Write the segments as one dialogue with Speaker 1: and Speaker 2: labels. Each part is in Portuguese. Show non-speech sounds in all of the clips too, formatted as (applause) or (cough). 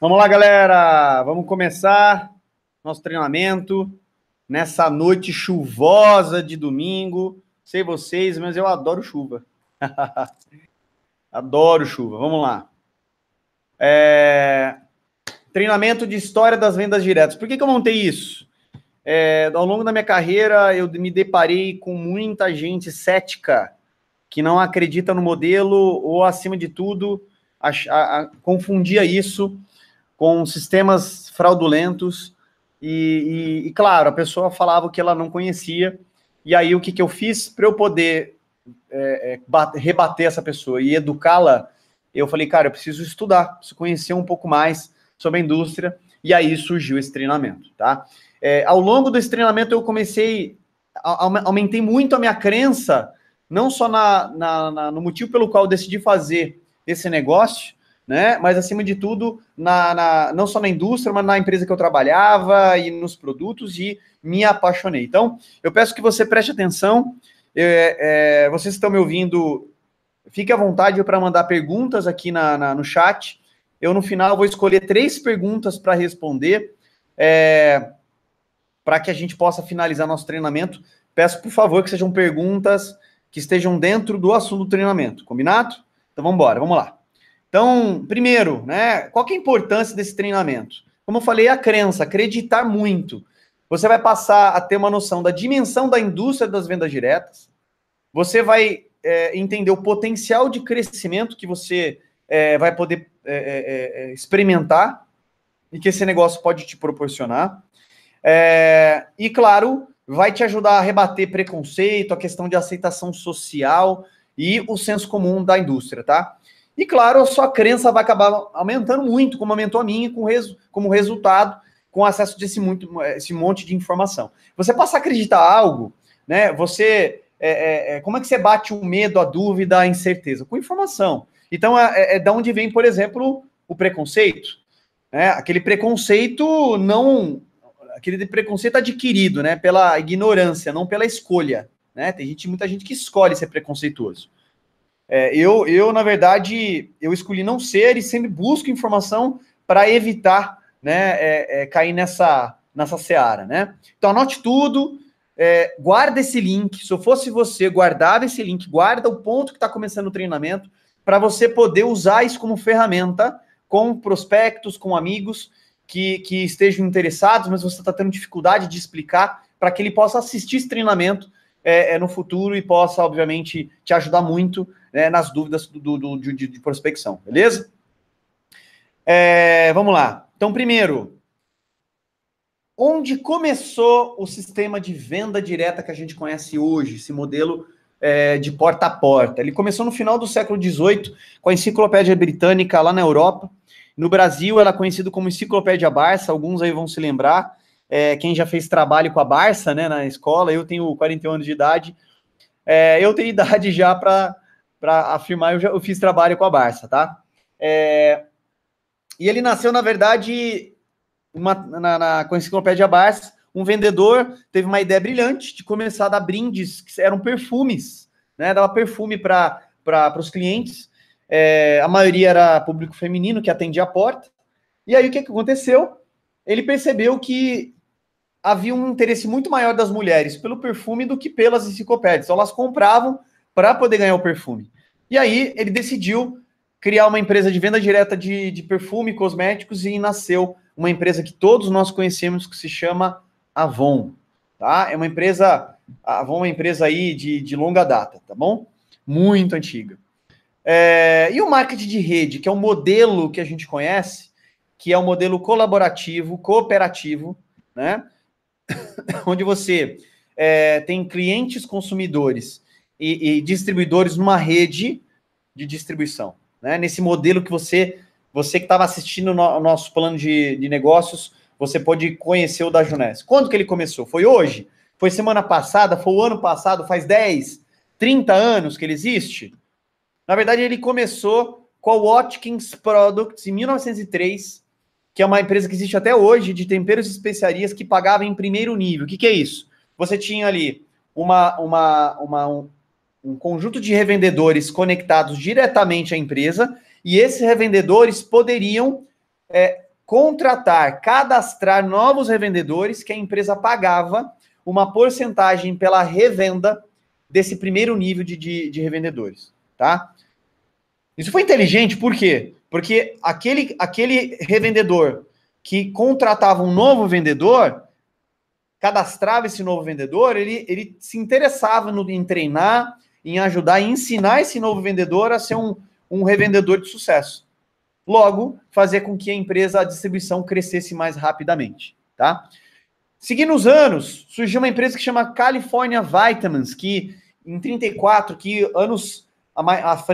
Speaker 1: Vamos lá, galera! Vamos começar nosso treinamento nessa noite chuvosa de domingo. Sei vocês, mas eu adoro chuva. (laughs) adoro chuva. Vamos lá. É... Treinamento de história das vendas diretas. Por que, que eu montei isso? É... Ao longo da minha carreira, eu me deparei com muita gente cética que não acredita no modelo ou, acima de tudo, a... A... confundia isso com sistemas fraudulentos. E, e, e, claro, a pessoa falava o que ela não conhecia. E aí, o que, que eu fiz para eu poder é, é, rebater essa pessoa e educá-la? Eu falei, cara, eu preciso estudar, preciso conhecer um pouco mais sobre a indústria. E aí surgiu esse treinamento, tá? É, ao longo desse treinamento, eu comecei, aumentei muito a minha crença, não só na, na, na, no motivo pelo qual eu decidi fazer esse negócio, né? Mas acima de tudo, na, na, não só na indústria, mas na empresa que eu trabalhava e nos produtos e me apaixonei. Então, eu peço que você preste atenção. É, é, vocês estão me ouvindo, fique à vontade para mandar perguntas aqui na, na, no chat. Eu, no final, vou escolher três perguntas para responder, é, para que a gente possa finalizar nosso treinamento. Peço, por favor, que sejam perguntas que estejam dentro do assunto do treinamento, combinado? Então vamos embora, vamos lá. Então, primeiro, né, qual é a importância desse treinamento? Como eu falei, a crença, acreditar muito. Você vai passar a ter uma noção da dimensão da indústria das vendas diretas. Você vai é, entender o potencial de crescimento que você é, vai poder é, é, é, é experimentar e que esse negócio pode te proporcionar. e, claro, vai te ajudar a rebater preconceito, a questão de aceitação social e o senso comum da indústria, tá? E claro, a sua crença vai acabar aumentando muito, como aumentou a minha, com resu como resultado, com acesso desse muito, esse monte de informação. Você passa a acreditar algo, né? Você. É, é, é como é que você bate o medo, a dúvida, a incerteza? Com informação. Então, é, é, é da onde vem, por exemplo, o preconceito. Né? Aquele preconceito não. Aquele preconceito adquirido, né? Pela ignorância, não pela escolha. Né? Tem gente, muita gente que escolhe ser preconceituoso. É, eu, eu, na verdade, eu escolhi não ser e sempre busco informação para evitar né, é, é, cair nessa, nessa seara. Né? Então, anote tudo, é, guarda esse link. Se eu fosse você, guardava esse link, guarda o ponto que está começando o treinamento, para você poder usar isso como ferramenta com prospectos, com amigos que, que estejam interessados, mas você está tendo dificuldade de explicar, para que ele possa assistir esse treinamento é, é, no futuro e possa, obviamente, te ajudar muito né, nas dúvidas do, do, do de, de, prospecção, beleza? É, vamos lá. Então, primeiro, onde começou o sistema de venda direta que a gente conhece hoje, esse modelo é, de porta a porta? Ele começou no final do século XVIII com a Enciclopédia Britânica lá na Europa. No Brasil, ela é conhecida como Enciclopédia Barça, alguns aí vão se lembrar é, quem já fez trabalho com a Barça, né, na escola, eu tenho 41 anos de idade, é, eu tenho (laughs) idade já para afirmar, eu já eu fiz trabalho com a Barça, tá? É, e ele nasceu, na verdade, uma, na, na, com a enciclopédia Barça, um vendedor teve uma ideia brilhante de começar a dar brindes, que eram perfumes, né, dava perfume para os clientes, é, a maioria era público feminino que atendia a porta. E aí o que, que aconteceu? Ele percebeu que havia um interesse muito maior das mulheres pelo perfume do que pelas enciclopédias. Então elas compravam para poder ganhar o perfume. E aí ele decidiu criar uma empresa de venda direta de, de perfume, cosméticos e nasceu uma empresa que todos nós conhecemos que se chama Avon. Tá? É uma empresa, a Avon é uma empresa aí de, de longa data, tá bom? Muito antiga. É, e o marketing de rede, que é um modelo que a gente conhece, que é um modelo colaborativo, cooperativo, né? (coughs) onde você é, tem clientes consumidores e, e, distribuidores numa rede de distribuição. Né? Nesse modelo que você, você que estava assistindo o no, nosso plano de, de negócios, você pode conhecer o da Junés. Quando que ele começou? Foi hoje? Foi semana passada? Foi o ano passado? Faz 10, 30 anos que ele existe? Na verdade, ele começou com a Watkins Products em 1903, que é uma empresa que existe até hoje de temperos e especiarias que pagava em primeiro nível. O que, que é isso? Você tinha ali uma, uma, uma, um, um conjunto de revendedores conectados diretamente à empresa e esses revendedores poderiam é, contratar, cadastrar novos revendedores que a empresa pagava uma porcentagem pela revenda desse primeiro nível de, de, de revendedores, tá? Isso foi inteligente, por quê? Porque aquele, aquele revendedor que contratava um novo vendedor, cadastrava esse novo vendedor, ele, ele se interessava no, em treinar, em ajudar, em ensinar esse novo vendedor a ser um, um revendedor de sucesso. Logo, fazer com que a empresa, a distribuição, crescesse mais rapidamente. Tá? Seguindo os anos, surgiu uma empresa que chama California Vitamins, que em 34, que anos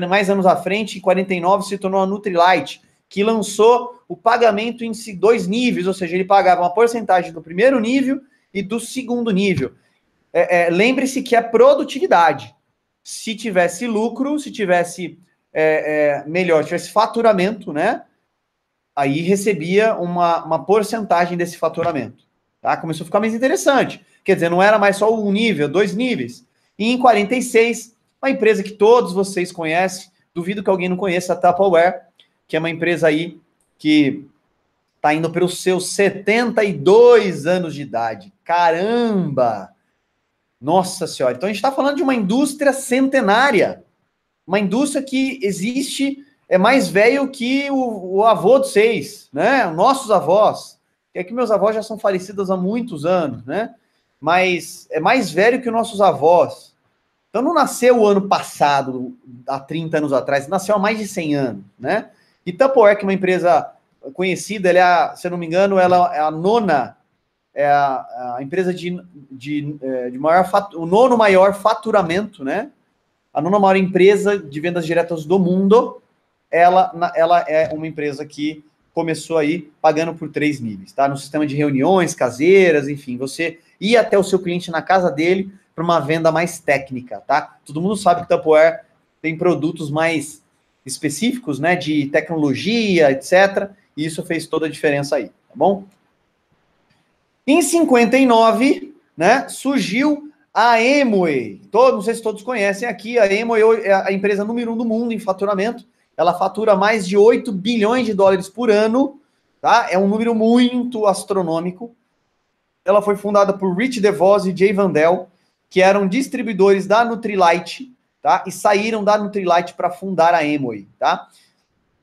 Speaker 1: mais anos à frente, em 49, se tornou a Nutrilite, que lançou o pagamento em dois níveis, ou seja, ele pagava uma porcentagem do primeiro nível e do segundo nível. É, é, Lembre-se que é produtividade. Se tivesse lucro, se tivesse é, é melhor, tivesse faturamento, né? Aí recebia uma, uma porcentagem desse faturamento. Tá? Começou a ficar mais interessante. Quer dizer, não era mais só um nível, dois níveis. E em 46, uma empresa que todos vocês conhecem, duvido que alguém não conheça, a Tupperware, que é uma empresa aí que está indo para os seus 72 anos de idade. Caramba! Nossa Senhora! Então a gente está falando de uma indústria centenária, uma indústria que existe, é mais velho que o, o avô de vocês, né? Nossos avós. É que meus avós já são falecidos há muitos anos, né? Mas é mais velho que os nossos avós. Então não nasceu o ano passado, há 30 anos atrás, nasceu há mais de 100 anos, né? E Tupperware, que é uma empresa conhecida, ela é, se eu não me engano, ela é a nona, é a, a empresa de, de, é, de maior, o nono maior faturamento, né? A nona maior empresa de vendas diretas do mundo, ela, ela é uma empresa que começou aí pagando por três níveis, tá? No sistema de reuniões caseiras, enfim, você ia até o seu cliente na casa dele, para uma venda mais técnica, tá? Todo mundo sabe que Tupperware tem produtos mais específicos, né, de tecnologia, etc. E isso fez toda a diferença aí, tá bom? Em 59, né, surgiu a Emway. Todos, não sei se todos conhecem aqui, a Emway é a empresa número um do mundo em faturamento. Ela fatura mais de 8 bilhões de dólares por ano, tá? É um número muito astronômico. Ela foi fundada por Rich DeVos e Jay Vandell que eram distribuidores da Nutrilite, tá? E saíram da Nutrilite para fundar a Emoi, tá?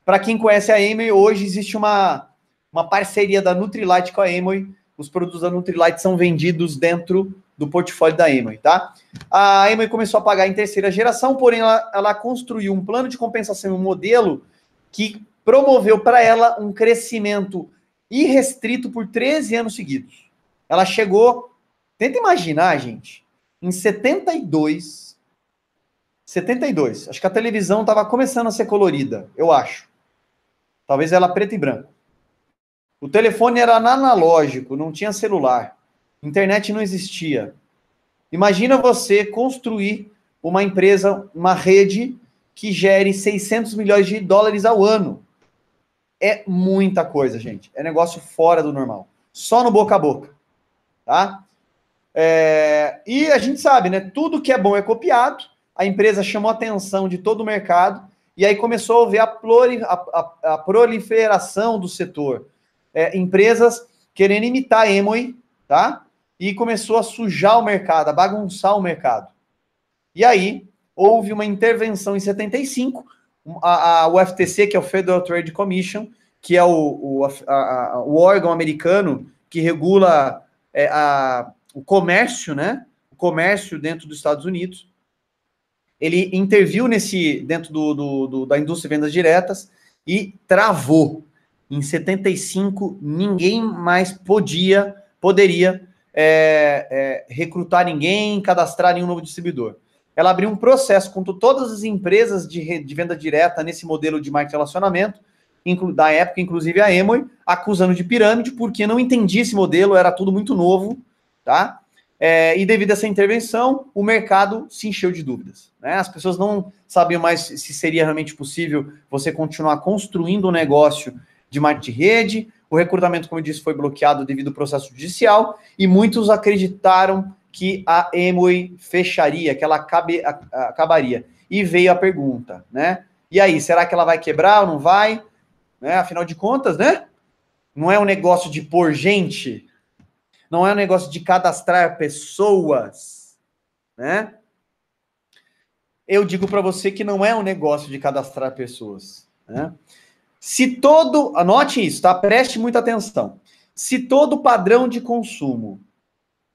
Speaker 1: Para quem conhece a Emoi, hoje existe uma, uma parceria da Nutrilite com a Emoi. Os produtos da Nutrilite são vendidos dentro do portfólio da Emoi, tá? A Emoi começou a pagar em terceira geração, porém ela, ela construiu um plano de compensação, um modelo que promoveu para ela um crescimento irrestrito por 13 anos seguidos. Ela chegou. Tenta imaginar, gente, em 72. 72. Acho que a televisão estava começando a ser colorida, eu acho. Talvez ela preta e branco. O telefone era analógico, não tinha celular. Internet não existia. Imagina você construir uma empresa, uma rede que gere 600 milhões de dólares ao ano. É muita coisa, gente. É negócio fora do normal. Só no boca a boca. Tá? É, e a gente sabe, né? Tudo que é bom é copiado. A empresa chamou a atenção de todo o mercado e aí começou a ver a, a, a, a proliferação do setor. É, empresas querendo imitar a Emoi, tá? E começou a sujar o mercado, a bagunçar o mercado. E aí houve uma intervenção em 75, a, a UFTC, que é o Federal Trade Commission, que é o, o, o órgão americano que regula é, a o comércio, né? O comércio dentro dos Estados Unidos. Ele interviu nesse dentro do, do, do da indústria de vendas diretas e travou. Em 75, ninguém mais podia, poderia é, é, recrutar ninguém, cadastrar nenhum novo distribuidor. Ela abriu um processo contra todas as empresas de, de venda direta nesse modelo de marketing relacionamento, da época, inclusive a Emory, acusando de pirâmide, porque não entendia esse modelo, era tudo muito novo, tá? É, e devido a essa intervenção, o mercado se encheu de dúvidas. Né? As pessoas não sabiam mais se seria realmente possível você continuar construindo um negócio de marketing de rede. O recrutamento, como eu disse, foi bloqueado devido ao processo judicial e muitos acreditaram que a Emoi fecharia, que ela acabe, acabaria. E veio a pergunta, né? E aí, será que ela vai quebrar ou não vai? Né? Afinal de contas, né? Não é um negócio de pôr gente não é um negócio de cadastrar pessoas, né? Eu digo para você que não é um negócio de cadastrar pessoas, né? Se todo, anote isso, tá? Preste muita atenção. Se todo padrão de consumo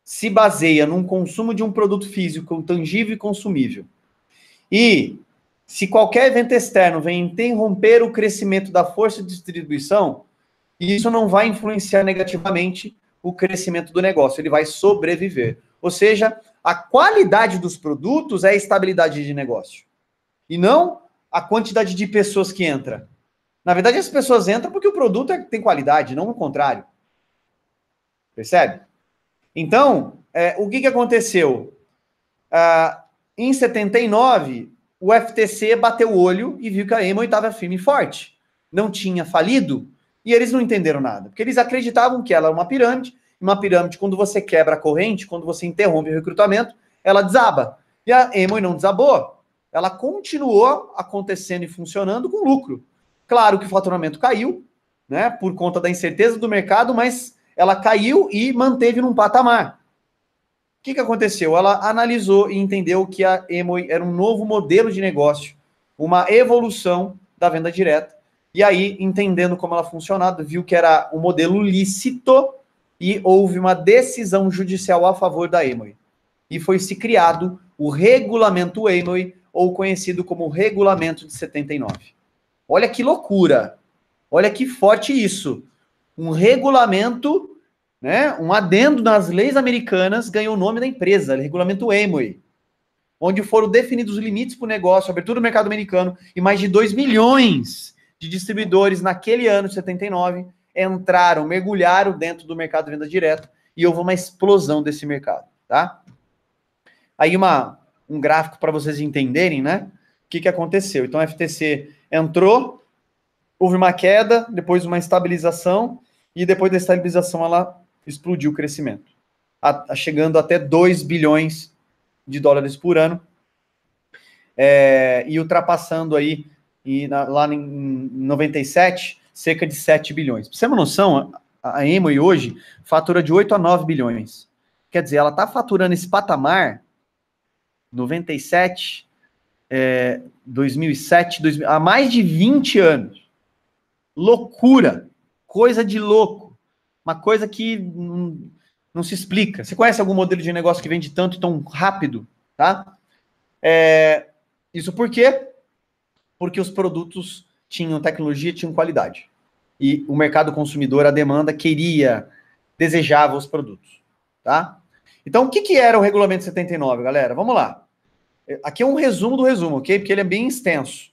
Speaker 1: se baseia num consumo de um produto físico tangível e consumível, e se qualquer evento externo vem interromper o crescimento da força de distribuição, isso não vai influenciar negativamente o crescimento do negócio, ele vai sobreviver. Ou seja, a qualidade dos produtos é a estabilidade de negócio e não a quantidade de pessoas que entra. Na verdade, as pessoas entram porque o produto é, tem qualidade, não o contrário. Percebe? Então, é, o que, que aconteceu? Ah, em 79, o FTC bateu o olho e viu que a EMA estava firme e forte. Não tinha falido, e eles não entenderam nada, porque eles acreditavam que ela é uma pirâmide. Uma pirâmide, quando você quebra a corrente, quando você interrompe o recrutamento, ela desaba. E a EMOI não desabou. Ela continuou acontecendo e funcionando com lucro. Claro que o faturamento caiu, né, por conta da incerteza do mercado, mas ela caiu e manteve num patamar. O que, que aconteceu? Ela analisou e entendeu que a EMOI era um novo modelo de negócio, uma evolução da venda direta e aí, entendendo como ela funcionava, viu que era o modelo lícito e houve uma decisão judicial a favor da Emory. E foi se criado o regulamento Emory, ou conhecido como regulamento de 79. Olha que loucura. Olha que forte isso. Um regulamento, né, um adendo nas leis americanas ganhou o nome da empresa, regulamento Emory onde foram definidos os limites para o negócio, abertura do mercado americano e mais de 2 milhões de distribuidores naquele ano de 79 entraram, mergulharam dentro do mercado de venda direta e houve uma explosão desse mercado, tá? Aí uma, um gráfico para vocês entenderem, né? O que, que aconteceu. Então, a FTC entrou, houve uma queda, depois uma estabilização, e depois da estabilização ela explodiu o crescimento, a, a chegando até 2 bilhões de dólares por ano, é, e ultrapassando aí e na, lá em 97, cerca de 7 bilhões. Pra você ter uma noção, a Emoi hoje fatura de 8 a 9 bilhões. Quer dizer, ela está faturando esse patamar 97, é, 2007, 2000, há mais de 20 anos. Loucura, coisa de louco, uma coisa que não, não se explica. Você conhece algum modelo de negócio que vende tanto e tão rápido, tá? É, isso porque porque os produtos tinham tecnologia, tinham qualidade. E o mercado consumidor, a demanda, queria, desejava os produtos. Tá? Então, o que, que era o regulamento 79, galera? Vamos lá. Aqui é um resumo do resumo, ok? Porque ele é bem extenso.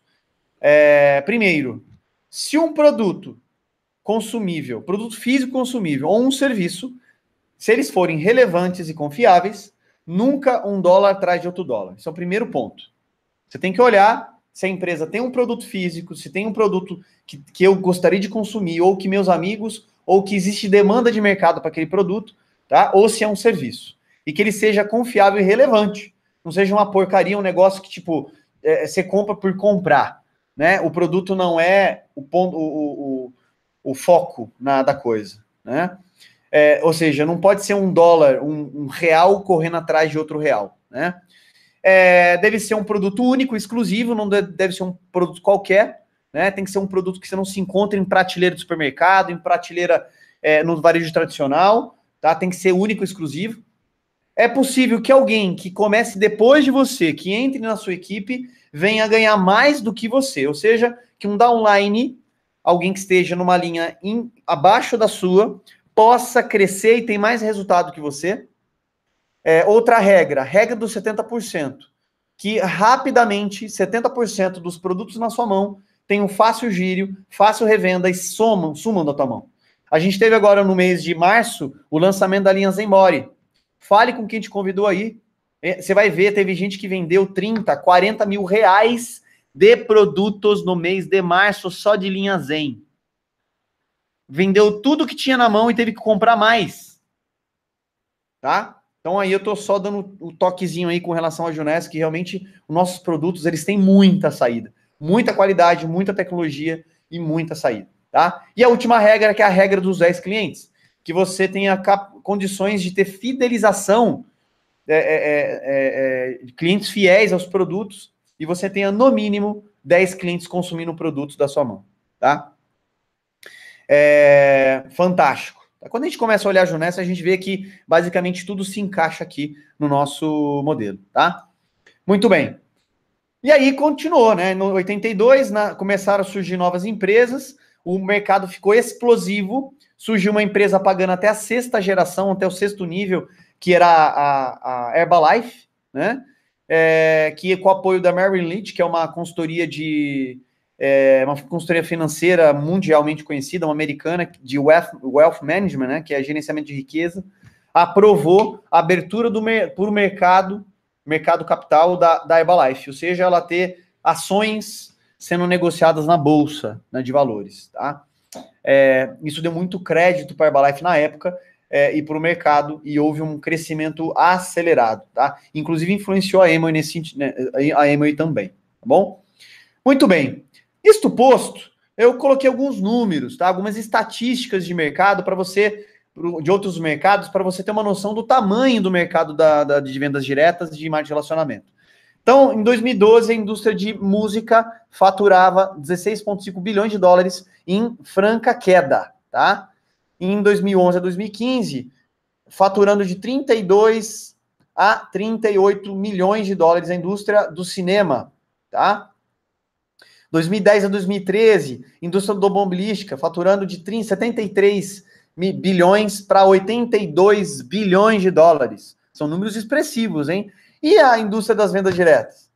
Speaker 1: É, primeiro, se um produto consumível, produto físico consumível ou um serviço, se eles forem relevantes e confiáveis, nunca um dólar atrás de outro dólar. Esse é o primeiro ponto. Você tem que olhar se a empresa tem um produto físico, se tem um produto que, que eu gostaria de consumir, ou que meus amigos, ou que existe demanda de mercado para aquele produto, tá? Ou se é um serviço. E que ele seja confiável e relevante. Não seja uma porcaria, um negócio que, tipo, é, você compra por comprar. Né? O produto não é o, ponto, o, o, o foco na, da coisa. Né? É, ou seja, não pode ser um dólar, um, um real correndo atrás de outro real. Né? é, deve ser um produto único, exclusivo, não deve ser um produto qualquer, né? Tem que ser um produto que você não se encontra em prateleira de supermercado, em prateleira é, no varejo tradicional, tá? Tem que ser único, exclusivo. É possível que alguém que comece depois de você, que entre na sua equipe, venha ganhar mais do que você. Ou seja, que um downline, alguém que esteja numa linha em abaixo da sua, possa crescer e tem mais resultado que você é, outra regra, regra dos 70%, que rapidamente 70% dos produtos na sua mão tem um fácil giro, fácil revenda e somam, sumam da tua mão. A gente teve agora no mês de março o lançamento da linha Zembore. Fale com quem te convidou aí. É, você vai ver, teve gente que vendeu 30, 40 mil reais de produtos no mês de março só de linha Zen. Vendeu tudo que tinha na mão e teve que comprar mais. Tá? Então aí eu estou só dando o toquezinho aí com relação à Junesc, que realmente os nossos produtos eles têm muita saída, muita qualidade, muita tecnologia e muita saída, tá? E a última regra que é a regra dos 10 clientes, que você tenha condições de ter fidelização é é, é, é, é, de clientes fiéis aos produtos e você tenha no mínimo 10 clientes consumindo produtos da sua mão, tá? É, fantástico. Tá? Quando a gente começa a olhar a Junessa, a gente vê que basicamente tudo se encaixa aqui no nosso modelo, tá? Muito bem. E aí continuou, né? No 82 na, começaram a surgir novas empresas, o mercado ficou explosivo, surgiu uma empresa pagando até a sexta geração, até o sexto nível, que era a, a Herbalife, né? É, que com o apoio da Merrill Lynch, que é uma consultoria de é uma consultoria financeira mundialmente conhecida, uma americana de wealth, wealth management, né, que é gerenciamento de riqueza, aprovou a abertura do por mercado, mercado capital da, da Herbalife, ou seja, ela ter ações sendo negociadas na bolsa né, de valores, tá? É, isso deu muito crédito para a Herbalife na época é, e para o mercado e houve um crescimento acelerado, tá? Inclusive influenciou a Emory nesse né, a Emory também, tá bom? Muito bem. Isto posto, eu coloquei alguns números, tá? algumas estatísticas de mercado para você, de outros mercados, para você ter uma noção do tamanho do mercado da, da de vendas diretas de marketing de relacionamento. Então, em 2012, a indústria de música faturava 16,5 bilhões de dólares em franca queda, tá? Em 2011 a 2015, faturando de 32 a 38 milhões de dólares a indústria do cinema, tá? 2010 a 2013, indústria automobilística faturando de 30, 73 bilhões para 82 bilhões de dólares. São números expressivos, hein? E a indústria das vendas diretas?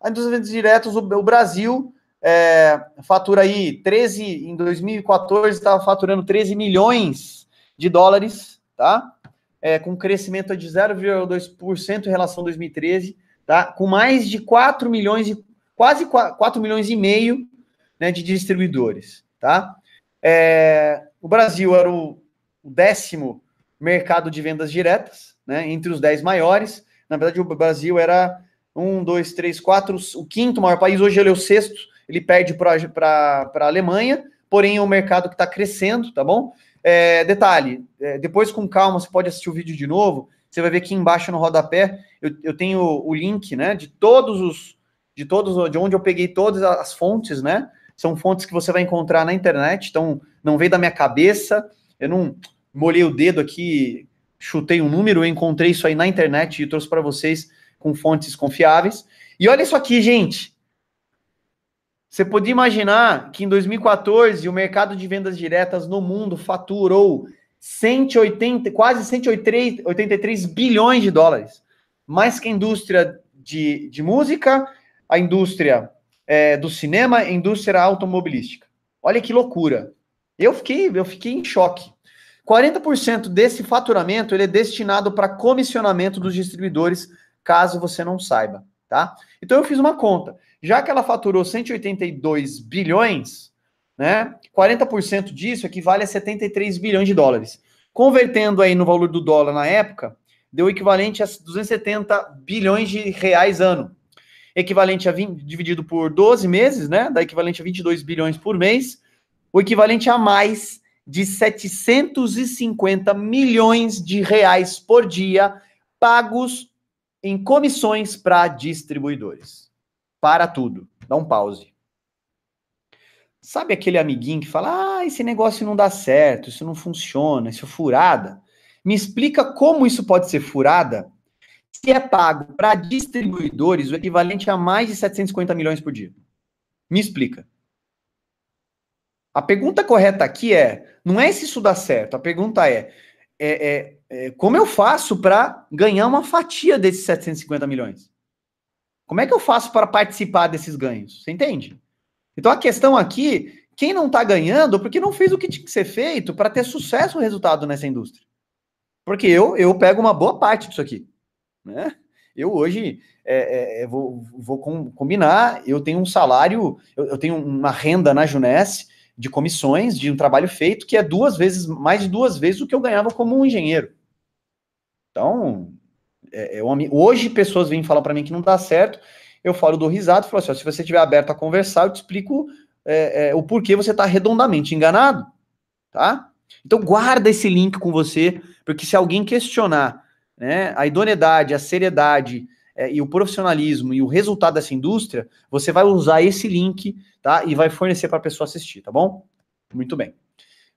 Speaker 1: A indústria das vendas diretas, o, o Brasil é, fatura aí 13, em 2014 estava faturando 13 milhões de dólares, tá? É, com crescimento de 0,2% em relação a 2013, tá? Com mais de 4 milhões e quase 4 milhões e meio né, de distribuidores. Tá? É, o Brasil era o décimo mercado de vendas diretas, né, entre os 10 maiores. Na verdade, o Brasil era um, dois, três, quatro, o quinto maior país. Hoje ele é o sexto, ele perde para a Alemanha, porém é um mercado que está crescendo, tá bom? É, detalhe, é, depois com calma, você pode assistir o vídeo de novo. Você vai ver aqui embaixo no rodapé, eu, eu tenho o link né, de todos os, de todos, de onde eu peguei todas as fontes, né? São fontes que você vai encontrar na internet, então não veio da minha cabeça. Eu não molhei o dedo aqui, chutei um número, eu encontrei isso aí na internet e trouxe para vocês com fontes confiáveis. E olha isso aqui, gente. Você podia imaginar que em 2014 o mercado de vendas diretas no mundo faturou 180, quase 183 83 bilhões de dólares, mais que a indústria de, de música, a indústria é, do cinema, a indústria automobilística. Olha que loucura. Eu fiquei, eu fiquei em choque. 40% desse faturamento ele é destinado para comissionamento dos distribuidores, caso você não saiba, tá? Então eu fiz uma conta. Já que ela faturou 182 bilhões, né? 40% disso equivale a 73 bilhões de dólares. Convertendo aí no valor do dólar na época, deu equivalente a 270 bilhões de reais ano equivalente a 20, dividido por 12 meses, né? Dá equivalente a 22 bilhões por mês, o equivalente a mais de 750 milhões de reais por dia pagos em comissões para distribuidores. Para tudo. Dá um pause. Sabe aquele amiguinho que fala: "Ah, esse negócio não dá certo, isso não funciona, isso é furada". Me explica como isso pode ser furada se é pago para distribuidores o equivalente a mais de 750 milhões por dia. Me explica. A pergunta correta aqui é: não é se isso dá certo, a pergunta é, é, é, é como eu faço para ganhar uma fatia desses 750 milhões? Como é que eu faço para participar desses ganhos? Você entende? Então a questão aqui, quem não está ganhando, porque não fez o que tinha que ser feito para ter sucesso o resultado nessa indústria. Porque eu, eu pego uma boa parte disso aqui né? Eu hoje é, é, é, vou, vou com, combinar, eu tenho um salário, eu, eu, tenho uma renda na Junesse de comissões de um trabalho feito que é duas vezes, mais de duas vezes o que eu ganhava como um engenheiro. Então, é, é eu, hoje pessoas vêm falar para mim que não dá certo, eu falo do risado, falo assim, ó, se você estiver aberto a conversar, eu te explico é, o porquê você está redondamente enganado, tá? Então guarda esse link com você, porque se alguém questionar né, a idoneidade, a seriedade é, e o profissionalismo e o resultado dessa indústria, você vai usar esse link, tá? E vai fornecer para a pessoa assistir, tá bom? Muito bem.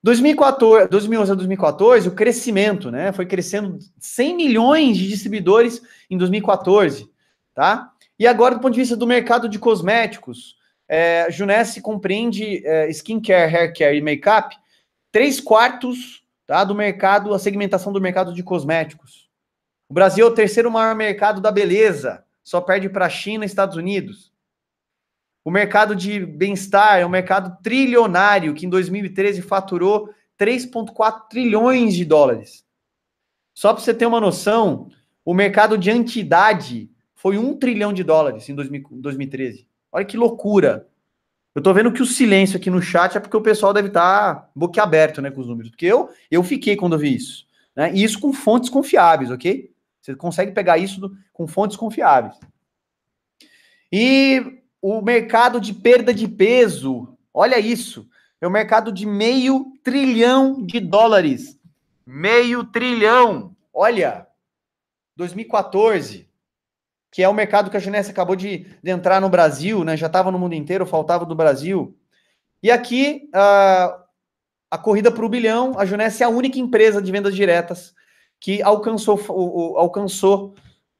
Speaker 1: 2014, 2011 a 2014, o crescimento, né? Foi crescendo 100 milhões de distribuidores em 2014, tá? E agora, do ponto de vista do mercado de cosméticos, é, Junesse compreende é, skincare, haircare e make-up, três quartos tá, do mercado, a segmentação do mercado de cosméticos. O Brasil é o terceiro maior mercado da beleza, só perde para a China e Estados Unidos. O mercado de bem-estar é um mercado trilionário que em 2013 faturou 3,4 trilhões de dólares. Só para você ter uma noção, o mercado de entidade foi 1 trilhão de dólares em 2013. Olha que loucura. Eu tô vendo que o silêncio aqui no chat é porque o pessoal deve estar tá boquiaberto né, com os números. Porque eu, eu fiquei quando eu vi isso. Né? E isso com fontes confiáveis, ok? Você consegue pegar isso do, com fontes confiáveis. E o mercado de perda de peso, olha isso. É um mercado de meio trilhão de dólares. Meio trilhão. Olha, 2014, que é o mercado que a Junessa acabou de, de entrar no Brasil, né? Já estava no mundo inteiro, faltava do Brasil. E aqui, uh, a corrida para o bilhão, a Junessa é a única empresa de vendas diretas que alcançou, o, o, alcançou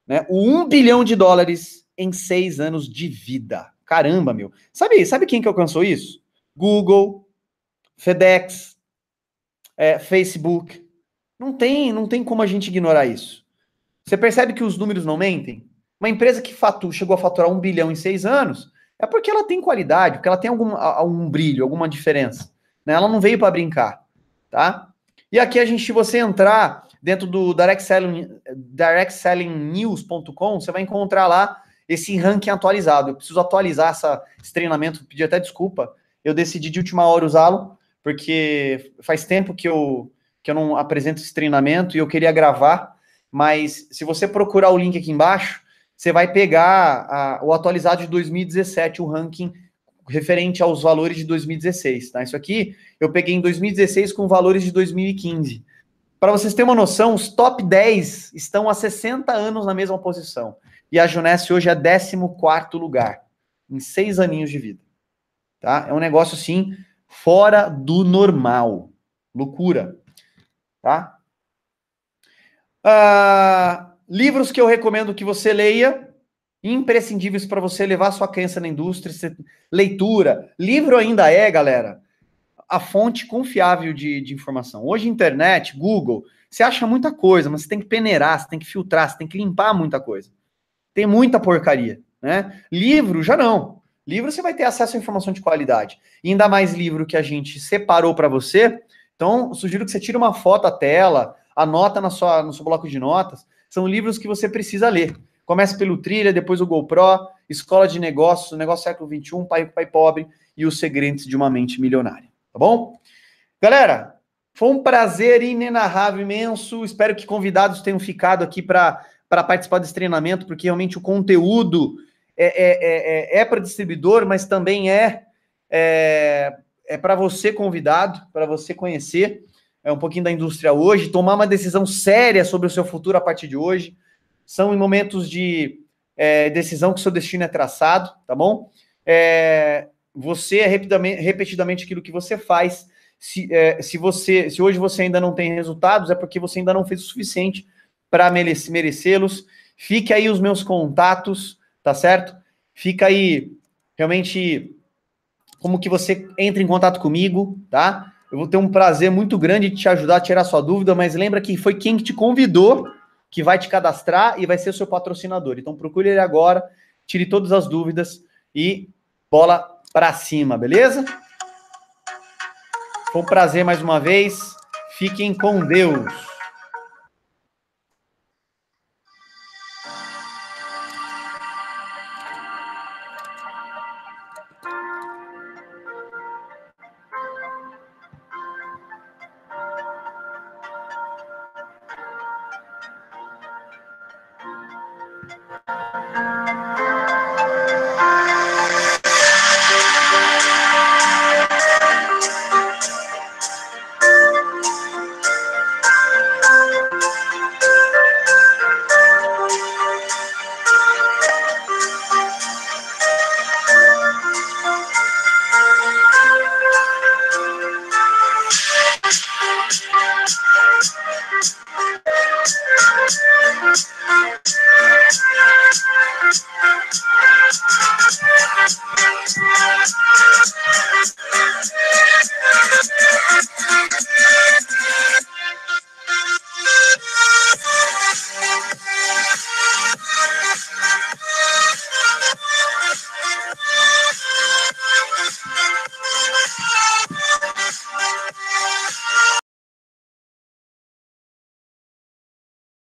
Speaker 1: né, o 1 bilhão de dólares em seis anos de vida. Caramba, meu. Sabe, sabe quem que alcançou isso? Google, FedEx, é, Facebook. Não tem, não tem como a gente ignorar isso. Você percebe que os números não mentem? Uma empresa que fatu, chegou a faturar um bilhão em seis anos é porque ela tem qualidade, porque ela tem algum, algum brilho, alguma diferença. Né? Ela não veio para brincar, tá? E aqui a gente, se você entrar dentro do directsellingnews.com, você vai encontrar lá esse ranking atualizado. Eu preciso atualizar essa, esse treinamento, pedi até desculpa. Eu decidi de última hora usá-lo, porque faz tempo que eu, que eu não apresento esse treinamento e eu queria gravar, mas se você procurar o link aqui embaixo, você vai pegar a, o atualizado de 2017, o ranking referente aos valores de 2016. Tá? Isso aqui eu peguei em 2016 com valores de 2015. Para vocês terem uma noção, os top 10 estão há 60 anos na mesma posição. E a Junesse hoje é 14 lugar, em seis aninhos de vida. Tá? É um negócio, assim, fora do normal. Loucura. Tá? Uh, livros que eu recomendo que você leia, imprescindíveis para você levar sua crença na indústria, leitura. Livro ainda é, galera, a fonte confiável de, de informação. Hoje, internet, Google, você acha muita coisa, mas você tem que peneirar, você tem que filtrar, você tem que limpar muita coisa. Tem muita porcaria, né? Livro, já não. Livro você vai ter acesso a informação de qualidade. E ainda mais livro que a gente separou para você. Então, sugiro que você tire uma foto à tela, anota na sua, no seu bloco de notas. São livros que você precisa ler. Começa pelo Trilha, depois o GoPro, Escola de Negócios, Negócio Século XXI, Pai, Pai Pobre e Os Segredos de uma Mente Milionária. Tá bom? Galera, foi um prazer inenarrável, imenso. Espero que convidados tenham ficado aqui para participar desse treinamento, porque realmente o conteúdo é, é, é, é, é para distribuidor, mas também é, é, é para você convidado, para você conhecer é, um pouquinho da indústria hoje, tomar uma decisão séria sobre o seu futuro a partir de hoje. São em momentos de é, decisão que seu destino é traçado, tá bom? É, você é repetidamente aquilo que você faz. Se, é, se, você, se hoje você ainda não tem resultados, é porque você ainda não fez o suficiente para merecê-los. Fique aí os meus contatos, tá certo? Fica aí realmente como que você entra em contato comigo, tá? Eu vou ter um prazer muito grande de te ajudar a tirar sua dúvida, mas lembra que foi quem te convidou que vai te cadastrar e vai ser o seu patrocinador. Então procure ele agora, tire todas as dúvidas e bola para cima, beleza? Foi um prazer mais uma vez. Fiquem com Deus.